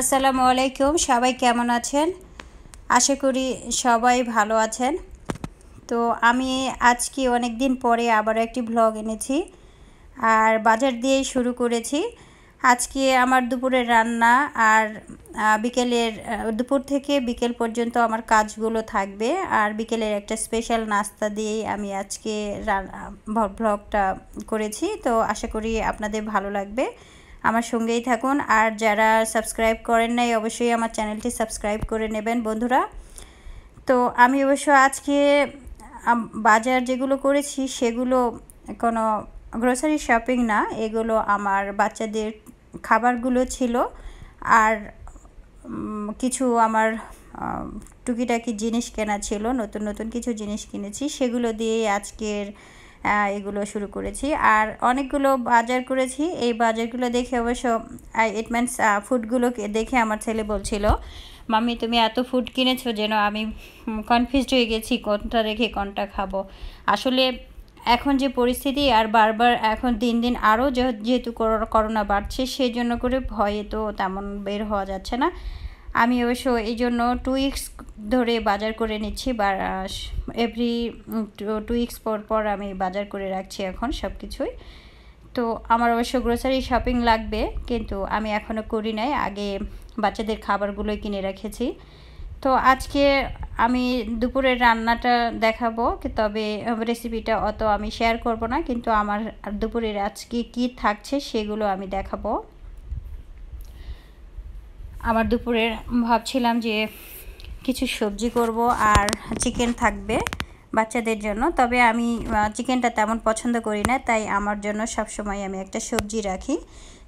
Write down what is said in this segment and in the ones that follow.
আসসালামু আলাইকুম সবাই কেমন আছেন আশা করি সবাই ভালো আছেন তো আমি আজকে অনেক দিন পরে আবার একটি ভ্লগ এনেছি আর বাজার দিয়ে শুরু করেছি আজকে আমার দুপুরের রান্না আর বিকেলের দুপুর থেকে বিকেল পর্যন্ত আমার কাজগুলো থাকবে আর বিকেলের একটা স্পেশাল নাস্তা দিয়েই আমি আজকে ভ্লগটা করেছি তো আশা করি আপনাদের ভালো লাগবে আমার সঙ্গেই থাকুন আর যারা সাবস্ক্রাইব করেন নাই অবশ্যই আমার চ্যানেলটি সাবস্ক্রাইব করে নেবেন বন্ধুরা তো আমি অবশ্য আজকে বাজার যেগুলো করেছি সেগুলো কোনো গ্রোসারি শপিং না এগুলো আমার বাচ্চাদের খাবারগুলো ছিল আর কিছু আমার টুকিটাকি জিনিস কেনা ছিল নতুন নতুন কিছু জিনিস কিনেছি সেগুলো দিয়েই আজকের এগুলো শুরু করেছি আর অনেকগুলো বাজার করেছি এই বাজারগুলো দেখে অবশ্য ইট মিনস ফুডগুলো দেখে আমার ছেলে বলছিল মামি তুমি এত ফুড কিনেছো যেন আমি কনফিউজড হয়ে গেছি কোনটা রেখে কোনটা খাবো আসলে এখন যে পরিস্থিতি আর বারবার এখন দিন দিন আরও যেহেতু করোনা বাড়ছে সেই জন্য করে ভয়ে তো তেমন বের হওয়া যাচ্ছে না আমি অবশ্য এই জন্য টু উইক্স ধরে বাজার করে নিচ্ছি বা এভরি টু উইক্স পর পর আমি বাজার করে রাখছি এখন সব কিছুই তো আমার অবশ্য গ্রোসারি শপিং লাগবে কিন্তু আমি এখনও করি নাই আগে বাচ্চাদের খাবারগুলোই কিনে রেখেছি তো আজকে আমি দুপুরের রান্নাটা দেখাবো তবে রেসিপিটা অত আমি শেয়ার করব না কিন্তু আমার দুপুরের আজকে কি থাকছে সেগুলো আমি দেখাবো আবার দুপুরের ভাবছিলাম যে কিছু সবজি করব আর চিকেন থাকবে বাচ্চাদের জন্য তবে আমি চিকেনটা তেমন পছন্দ করি না তাই আমার জন্য সব সময় আমি একটা সবজি রাখি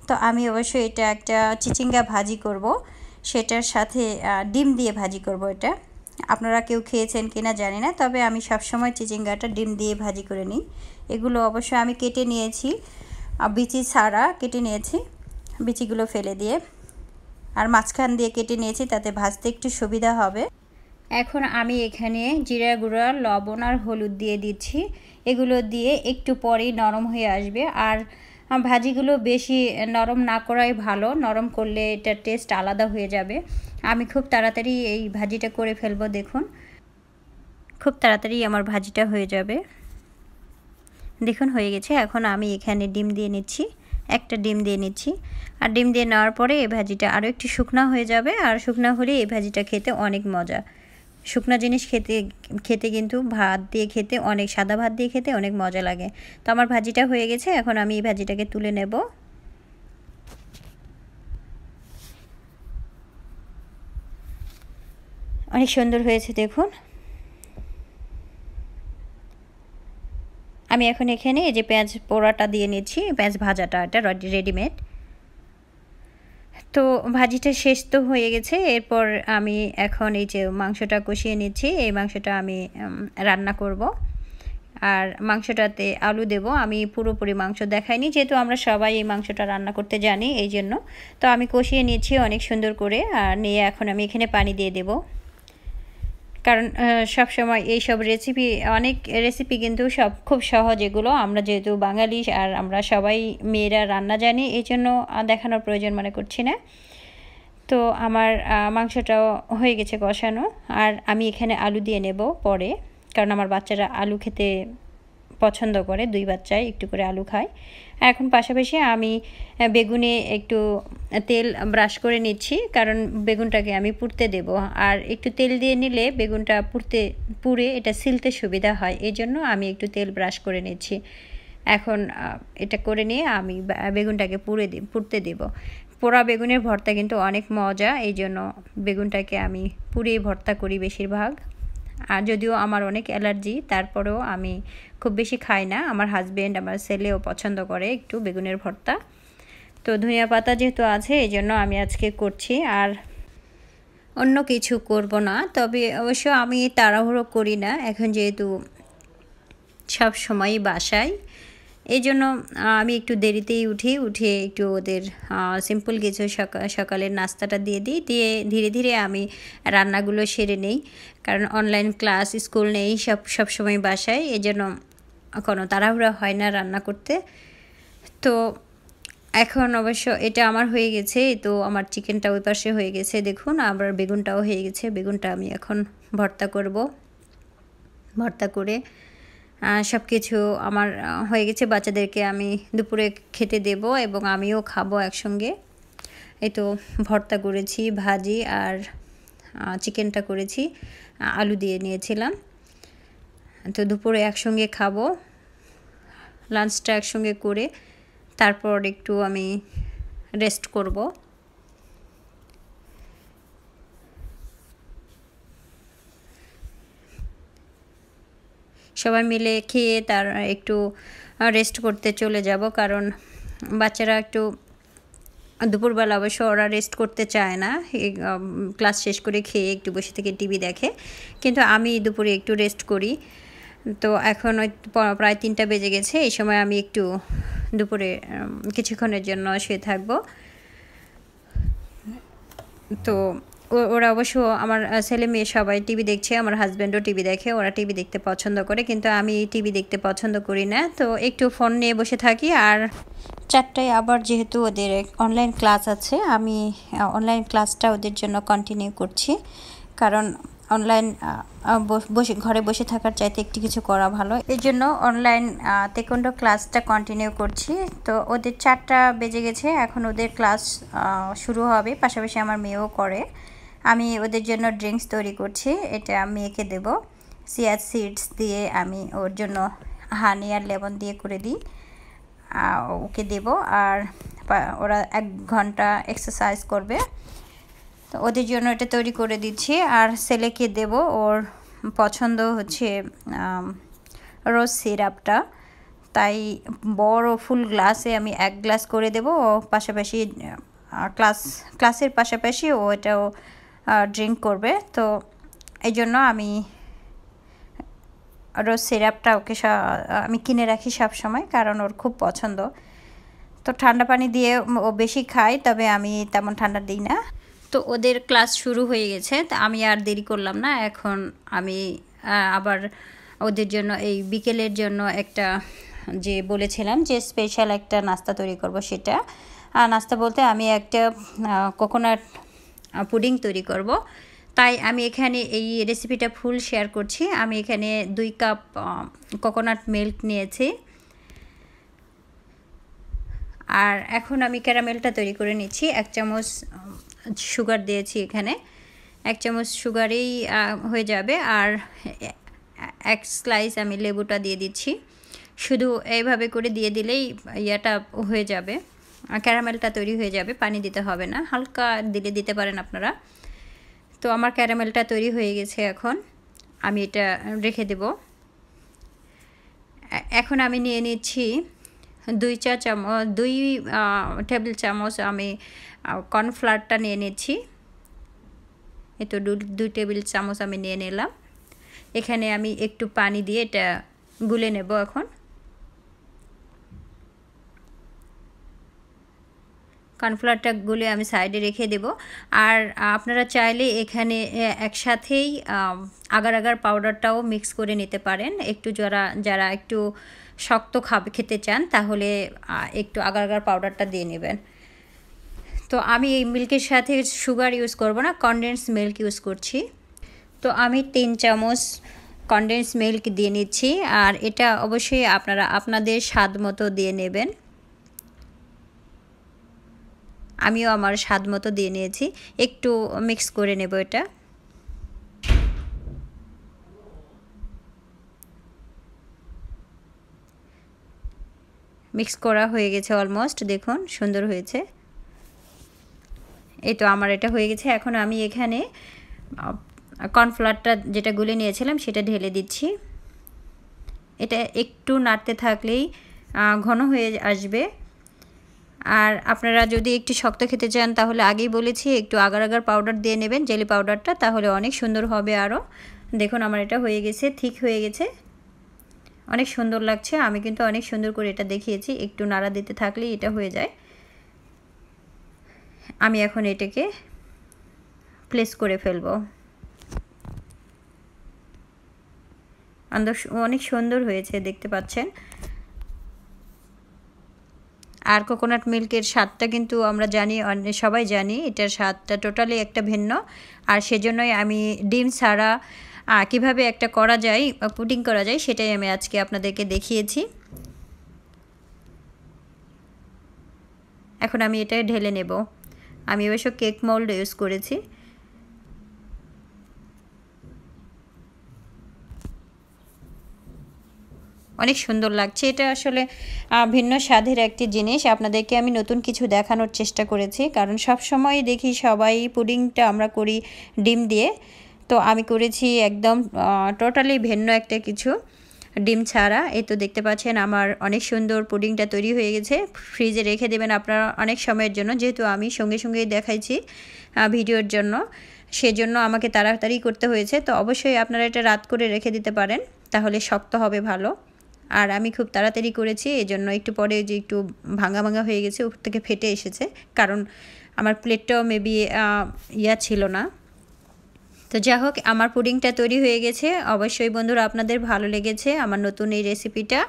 তো আমি অবশ্যই এটা একটা চিচিঙ্গা ভাজি করব সেটার সাথে ডিম দিয়ে ভাজি করব এটা আপনারা কেউ খেয়েছেন কিনা জানি না তবে আমি সব সময় চিচিঙ্গাটা ডিম দিয়ে ভাজি করে নিই এগুলো অবশ্যই আমি কেটে নিয়েছি বিচি ছাড়া কেটে নিয়েছি বিচিগুলো ফেলে দিয়ে আর মাঝখান দিয়ে কেটে নিয়েছি তাতে ভাজতে একটু সুবিধা হবে এখন আমি এখানে জিরা গুঁড়া লবণ আর হলুদ দিয়ে দিচ্ছি এগুলো দিয়ে একটু পরেই নরম হয়ে আসবে আর ভাজিগুলো বেশি নরম না করাই ভালো নরম করলে এটার টেস্ট আলাদা হয়ে যাবে আমি খুব তাড়াতাড়ি এই ভাজিটা করে ফেলবো দেখুন খুব তাড়াতাড়ি আমার ভাজিটা হয়ে যাবে দেখুন হয়ে গেছে এখন আমি এখানে ডিম দিয়ে নিচ্ছি একটা ডিম দিয়ে নিচ্ছি আর ডিম দিয়ে নেওয়ার পরে এই ভাজিটা আরও একটু শুকনো হয়ে যাবে আর শুকনো হলে এই ভাজিটা খেতে অনেক মজা শুকনো জিনিস খেতে খেতে কিন্তু ভাত দিয়ে খেতে অনেক সাদা ভাত দিয়ে খেতে অনেক মজা লাগে তো আমার ভাজিটা হয়ে গেছে এখন আমি এই ভাজিটাকে তুলে নেব অনেক সুন্দর হয়েছে দেখুন আমি এখন এখানে এই যে পেঁয়াজ পোড়াটা দিয়ে নিচ্ছি পেঁয়াজ ভাজাটা এটা রেডিমেড তো ভাজিটা শেষ তো হয়ে গেছে এরপর আমি এখন এই যে মাংসটা কষিয়ে নিচ্ছি এই মাংসটা আমি রান্না করব আর মাংসটাতে আলু দেব আমি পুরোপুরি মাংস দেখাইনি যেহেতু আমরা সবাই এই মাংসটা রান্না করতে জানি এই জন্য তো আমি কষিয়ে নিচ্ছি অনেক সুন্দর করে আর নিয়ে এখন আমি এখানে পানি দিয়ে দেবো কারণ সব সময় এই সব রেসিপি অনেক রেসিপি কিন্তু সব খুব সহজ এগুলো আমরা যেহেতু বাঙালি আর আমরা সবাই মেয়েরা রান্না জানি এই জন্য দেখানোর প্রয়োজন মনে করছি না তো আমার মাংসটাও হয়ে গেছে কষানো আর আমি এখানে আলু দিয়ে নেব পরে কারণ আমার বাচ্চারা আলু খেতে পছন্দ করে দুই বাচ্চায় একটু করে আলু খায় এখন পাশাপাশি আমি বেগুনে একটু তেল ব্রাশ করে নিচ্ছি কারণ বেগুনটাকে আমি পুড়তে দেব আর একটু তেল দিয়ে নিলে বেগুনটা পুড়তে পুড়ে এটা সিলতে সুবিধা হয় এই জন্য আমি একটু তেল ব্রাশ করে নিচ্ছি এখন এটা করে নিয়ে আমি বেগুনটাকে পুড়ে পুড়তে দেব পোড়া বেগুনের ভর্তা কিন্তু অনেক মজা এই জন্য বেগুনটাকে আমি পুড়িয়ে ভর্তা করি বেশিরভাগ আর যদিও আমার অনেক অ্যালার্জি তারপরেও আমি খুব বেশি খাই না আমার হাজব্যান্ড আমার ছেলেও পছন্দ করে একটু বেগুনের ভর্তা তো ধনিয়া পাতা যেহেতু আছে এই জন্য আমি আজকে করছি আর অন্য কিছু করব না তবে অবশ্য আমি তাড়াহুড়ো করি না এখন যেহেতু সব সময় বাসায় এই জন্য আমি একটু দেরিতেই উঠি উঠে একটু ওদের সিম্পল কিছু সকালের নাস্তাটা দিয়ে দিই দিয়ে ধীরে ধীরে আমি রান্নাগুলো সেরে নেই কারণ অনলাইন ক্লাস স্কুল নেই সব সবসময় বাসায় এই জন্য কোনো তাড়াহুড়া হয় না রান্না করতে তো এখন অবশ্য এটা আমার হয়ে গেছে তো আমার চিকেনটা ওই পাশে হয়ে গেছে দেখুন আবার বেগুনটাও হয়ে গেছে বেগুনটা আমি এখন ভর্তা করব ভর্তা করে সব কিছু আমার হয়ে গেছে বাচ্চাদেরকে আমি দুপুরে খেতে দেব এবং আমিও খাবো একসঙ্গে এই তো ভর্তা করেছি ভাজি আর চিকেনটা করেছি আলু দিয়ে নিয়েছিলাম তো দুপুরে একসঙ্গে খাবো লাঞ্চটা একসঙ্গে করে তারপর একটু আমি রেস্ট করবো সবাই মিলে খেয়ে তার একটু রেস্ট করতে চলে যাব কারণ বাচ্চারা একটু দুপুরবেলা অবশ্য ওরা রেস্ট করতে চায় না ক্লাস শেষ করে খেয়ে একটু বসে থেকে টিভি দেখে কিন্তু আমি দুপুরে একটু রেস্ট করি তো এখন ওই প্রায় তিনটা বেজে গেছে এই সময় আমি একটু দুপুরে কিছুক্ষণের জন্য শুয়ে থাকবো তো ওরা অবশ্য আমার ছেলে মেয়ে সবাই টিভি দেখছে আমার হাজব্যান্ডও টিভি দেখে ওরা টিভি দেখতে পছন্দ করে কিন্তু আমি টিভি দেখতে পছন্দ করি না তো একটু ফোন নিয়ে বসে থাকি আর চারটায় আবার যেহেতু ওদের অনলাইন ক্লাস আছে আমি অনলাইন ক্লাসটা ওদের জন্য কন্টিনিউ করছি কারণ অনলাইন বসে ঘরে বসে থাকার চাইতে একটি কিছু করা ভালো এই জন্য অনলাইন তেকুন্ডো ক্লাসটা কন্টিনিউ করছি তো ওদের চারটা বেজে গেছে এখন ওদের ক্লাস শুরু হবে পাশাপাশি আমার মেয়েও করে আমি ওদের জন্য ড্রিঙ্কস তৈরি করছি এটা আমি এঁকে দেবো সিয়া সিডস দিয়ে আমি ওর জন্য হানি আর লেমন দিয়ে করে দিই ওকে দেব আর ওরা এক ঘন্টা এক্সারসাইজ করবে তো ওদের জন্য এটা তৈরি করে দিচ্ছি আর ছেলেকে দেব ওর পছন্দ হচ্ছে রোজ সিরাপটা তাই বড় ফুল গ্লাসে আমি এক গ্লাস করে দেব ও পাশাপাশি ক্লাস ক্লাসের পাশাপাশি ও এটাও ড্রিঙ্ক করবে তো এই জন্য আমি রোজ সিরাপটা ওকে আমি কিনে রাখি সব সময় কারণ ওর খুব পছন্দ তো ঠান্ডা পানি দিয়ে ও বেশি খায় তবে আমি তেমন ঠান্ডা দিই না তো ওদের ক্লাস শুরু হয়ে গেছে তা আমি আর দেরি করলাম না এখন আমি আবার ওদের জন্য এই বিকেলের জন্য একটা যে বলেছিলাম যে স্পেশাল একটা নাস্তা তৈরি করব সেটা নাস্তা বলতে আমি একটা কোকোনাট পুডিং তৈরি করব। তাই আমি এখানে এই রেসিপিটা ফুল শেয়ার করছি আমি এখানে দুই কাপ কোকোনাট মিল্ক নিয়েছি আর এখন আমি ক্যারামেলটা তৈরি করে নিচ্ছি এক চামচ সুগার দিয়েছি এখানে এক চামচ সুগারেই হয়ে যাবে আর এক স্লাইস আমি লেবুটা দিয়ে দিচ্ছি শুধু এইভাবে করে দিয়ে দিলেই ইয়াটা হয়ে যাবে ক্যারামেলটা তৈরি হয়ে যাবে পানি দিতে হবে না হালকা দিলে দিতে পারেন আপনারা তো আমার ক্যারামেলটা তৈরি হয়ে গেছে এখন আমি এটা রেখে দেব এখন আমি নিয়ে নিচ্ছি দুই চা চামচ দুই টেবিল চামচ আমি কর্নফ্লাওয়ারটা নিয়ে নিচ্ছি এ তো দুই টেবিল চামচ আমি নিয়ে নিলাম এখানে আমি একটু পানি দিয়ে এটা গুলে নেব এখন কর্নফ্লাওয়ারটা গুলে আমি সাইডে রেখে দেব আর আপনারা চাইলে এখানে একসাথেই আগার আগার পাউডারটাও মিক্স করে নিতে পারেন একটু যারা যারা একটু শক্ত খাব খেতে চান তাহলে একটু আগার আগার পাউডারটা দিয়ে নেবেন তো আমি এই মিল্কের সাথে সুগার ইউজ করব না কনডেন্স মিল্ক ইউজ করছি তো আমি তিন চামচ কনডেন্স মিল্ক দিয়ে নিচ্ছি আর এটা অবশ্যই আপনারা আপনাদের স্বাদ মতো দিয়ে নেবেন আমিও আমার স্বাদ মতো দিয়ে নিয়েছি একটু মিক্স করে নেব এটা মিক্স করা হয়ে গেছে অলমোস্ট দেখুন সুন্দর হয়েছে এই তো আমার এটা হয়ে গেছে এখন আমি এখানে কর্নফ্লাওয়ারটা যেটা গুলে নিয়েছিলাম সেটা ঢেলে দিচ্ছি এটা একটু নাড়তে থাকলেই ঘন হয়ে আসবে আর আপনারা যদি একটু শক্ত খেতে চান তাহলে আগেই বলেছি একটু আগার আগার পাউডার দিয়ে নেবেন জেলি পাউডারটা তাহলে অনেক সুন্দর হবে আরও দেখুন আমার এটা হয়ে গেছে ঠিক হয়ে গেছে অনেক সুন্দর লাগছে আমি কিন্তু অনেক সুন্দর করে এটা দেখিয়েছি একটু নাড়া দিতে থাকলেই এটা হয়ে যায় আমি এখন এটাকে প্লেস করে ফেলব অনেক সুন্দর হয়েছে দেখতে পাচ্ছেন আর কোকোনাট মিল্কের স্বাদটা কিন্তু আমরা জানি সবাই জানি এটার স্বাদটা টোটালি একটা ভিন্ন আর সেজন্যই আমি ডিম ছাড়া কিভাবে একটা করা যায় পুডিং করা যায় সেটাই আমি আজকে আপনাদেরকে দেখিয়েছি এখন আমি এটাই ঢেলে নেব আমি অবশ্য কেক মোল্ড ইউজ করেছি অনেক সুন্দর লাগছে এটা আসলে ভিন্ন স্বাদের একটি জিনিস আপনাদেরকে আমি নতুন কিছু দেখানোর চেষ্টা করেছি কারণ সব সময় দেখি সবাই পুডিংটা আমরা করি ডিম দিয়ে তো আমি করেছি একদম টোটালি ভিন্ন একটা কিছু ডিম ছাড়া এই তো দেখতে পাচ্ছেন আমার অনেক সুন্দর পুডিংটা তৈরি হয়ে গেছে ফ্রিজে রেখে দেবেন আপনারা অনেক সময়ের জন্য যেহেতু আমি সঙ্গে সঙ্গে দেখাইছি ভিডিওর জন্য সেজন্য আমাকে তাড়াতাড়ি করতে হয়েছে তো অবশ্যই আপনারা এটা রাত করে রেখে দিতে পারেন তাহলে শক্ত হবে ভালো আর আমি খুব তাড়াতাড়ি করেছি এই জন্য একটু পরে যে একটু ভাঙা ভাঙা হয়ে গেছে উপর থেকে ফেটে এসেছে কারণ আমার প্লেটটাও মেবি ইয়া ছিল না তো যা হোক আমার পুডিংটা তৈরি হয়ে গেছে অবশ্যই বন্ধুরা আপনাদের ভালো লেগেছে আমার নতুন এই রেসিপিটা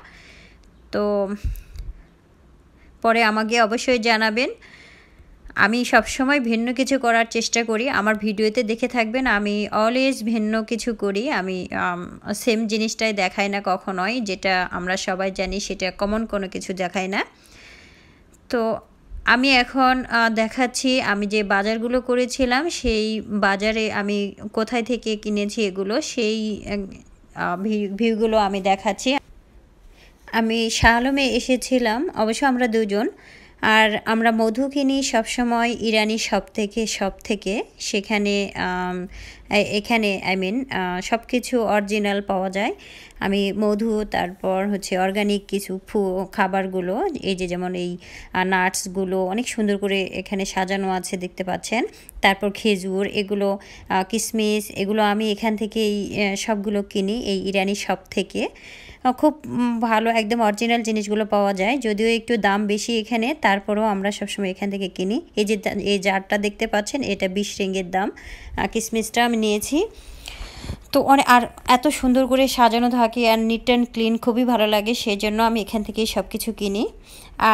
তো পরে আমাকে অবশ্যই জানাবেন আমি সব সময় ভিন্ন কিছু করার চেষ্টা করি আমার ভিডিওতে দেখে থাকবেন আমি অলওয়েজ ভিন্ন কিছু করি আমি সেম জিনিসটাই দেখাই না কখনোই যেটা আমরা সবাই জানি সেটা কমন কোনো কিছু দেখাই না তো আমি এখন দেখাচ্ছি আমি যে বাজারগুলো করেছিলাম সেই বাজারে আমি কোথায় থেকে কিনেছি এগুলো সেই ভিউগুলো আমি দেখাচ্ছি আমি শাহলমে এসেছিলাম অবশ্য আমরা দুজন আর আমরা মধু কিনি সবসময় ইরানি সব থেকে সব থেকে সেখানে এখানে আই মিন সব কিছু অরিজিনাল পাওয়া যায় আমি মধু তারপর হচ্ছে অর্গানিক কিছু ফু খাবারগুলো এই যে যেমন এই নাটসগুলো অনেক সুন্দর করে এখানে সাজানো আছে দেখতে পাচ্ছেন তারপর খেজুর এগুলো কিসমিস এগুলো আমি এখান থেকে এই সবগুলো কিনি এই ইরানি শপ থেকে খুব ভালো একদম অরিজিনাল জিনিসগুলো পাওয়া যায় যদিও একটু দাম বেশি এখানে তারপরেও আমরা সবসময় এখান থেকে কিনি এই যে এই জারটা দেখতে পাচ্ছেন এটা বিশ রেঙ্গের দাম কিসমিসটা আমি নিয়েছি তো অনেক আর এত সুন্দর করে সাজানো থাকে আর নিট অ্যান্ড ক্লিন খুবই ভালো লাগে সেই জন্য আমি এখান থেকেই সব কিছু কিনি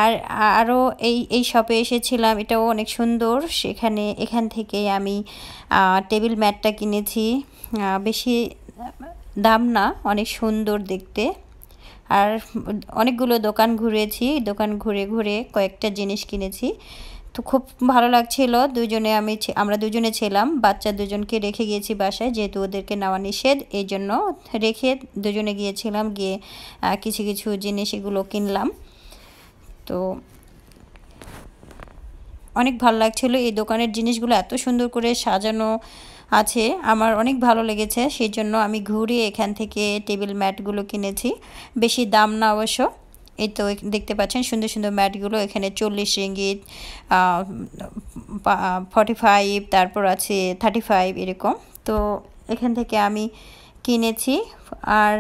আর আরও এই এই শপে এসেছিলাম এটাও অনেক সুন্দর সেখানে এখান থেকে আমি টেবিল ম্যাটটা কিনেছি বেশি দাম না অনেক সুন্দর দেখতে আর অনেকগুলো দোকান ঘুরেছি দোকান ঘুরে ঘুরে কয়েকটা জিনিস কিনেছি তো খুব ভালো লাগছিল দুজনে আমি আমরা দুজনে ছিলাম বাচ্চা দুজনকে রেখে গিয়েছি বাসায় যেহেতু ওদেরকে নেওয়া নিষেধ এই জন্য রেখে দুজনে গিয়েছিলাম গিয়ে কিছু কিছু জিনিস এগুলো কিনলাম তো অনেক ভালো লাগছিল এই দোকানের জিনিসগুলো এত সুন্দর করে সাজানো আছে আমার অনেক ভালো লেগেছে সেই জন্য আমি ঘুরে এখান থেকে টেবিল ম্যাটগুলো কিনেছি বেশি দাম না অবশ্য এই তো দেখতে পাচ্ছেন সুন্দর সুন্দর ম্যাটগুলো এখানে চল্লিশ ইঙ্গিত ফর্টি ফাইভ তারপর আছে থার্টি ফাইভ এরকম তো এখান থেকে আমি কিনেছি আর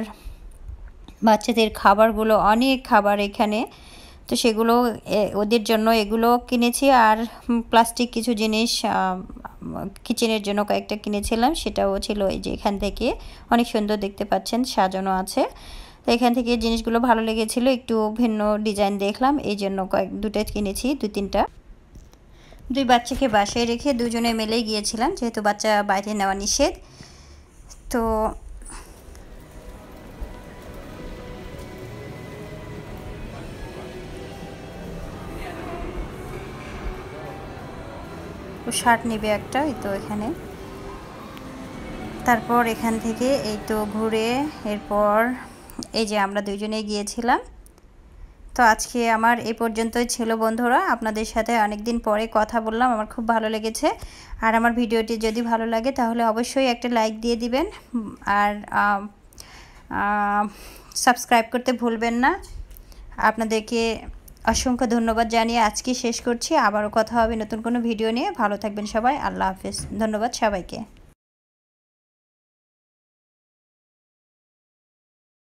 বাচ্চাদের খাবারগুলো অনেক খাবার এখানে তো সেগুলো ওদের জন্য এগুলো কিনেছি আর প্লাস্টিক কিছু জিনিস কিচেনের জন্য কয়েকটা কিনেছিলাম সেটাও ছিল এই যে এখান থেকে অনেক সুন্দর দেখতে পাচ্ছেন সাজানো আছে তো এখান থেকে জিনিসগুলো ভালো লেগেছিলো একটু ভিন্ন ডিজাইন দেখলাম এই জন্য কয়েক দুটা কিনেছি দু তিনটা দুই বাচ্চাকে বাসায় রেখে দুজনে মেলে গিয়েছিলাম যেহেতু বাচ্চা বাইরে নেওয়া নিষেধ তো শার্ট নেবে একটা এই তো এখানে তারপর এখান থেকে এই তো ঘুরে এরপর এই যে আমরা দুজনেই গিয়েছিলাম তো আজকে আমার এ পর্যন্তই ছিল বন্ধুরা আপনাদের সাথে অনেকদিন পরে কথা বললাম আমার খুব ভালো লেগেছে আর আমার ভিডিওটি যদি ভালো লাগে তাহলে অবশ্যই একটা লাইক দিয়ে দিবেন আর সাবস্ক্রাইব করতে ভুলবেন না আপনাদেরকে অসংখ্য ধন্যবাদ জানিয়ে আজকে শেষ করছি আবারও কথা হবে নতুন কোনো ভিডিও নিয়ে ভালো থাকবেন সবাই আল্লাহ হাফিজ ধন্যবাদ সবাইকে